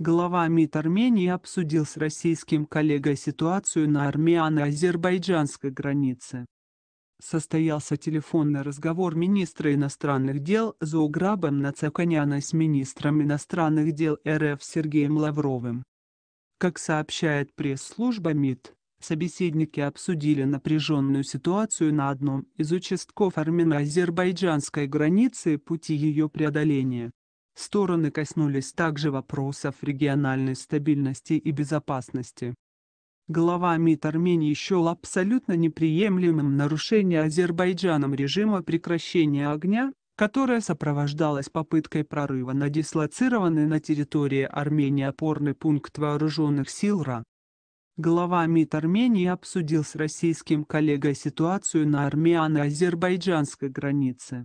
Глава МИД Армении обсудил с российским коллегой ситуацию на армяно-азербайджанской границе. Состоялся телефонный разговор министра иностранных дел Зауграбом Нацаканяна с министром иностранных дел РФ Сергеем Лавровым. Как сообщает пресс-служба МИД, собеседники обсудили напряженную ситуацию на одном из участков армяно-азербайджанской границы и пути ее преодоления. Стороны коснулись также вопросов региональной стабильности и безопасности. Глава МИД Армении счел абсолютно неприемлемым нарушение Азербайджаном режима прекращения огня, которое сопровождалось попыткой прорыва на дислоцированный на территории Армении опорный пункт вооруженных сил РА. Глава МИД Армении обсудил с российским коллегой ситуацию на армяно-азербайджанской границе.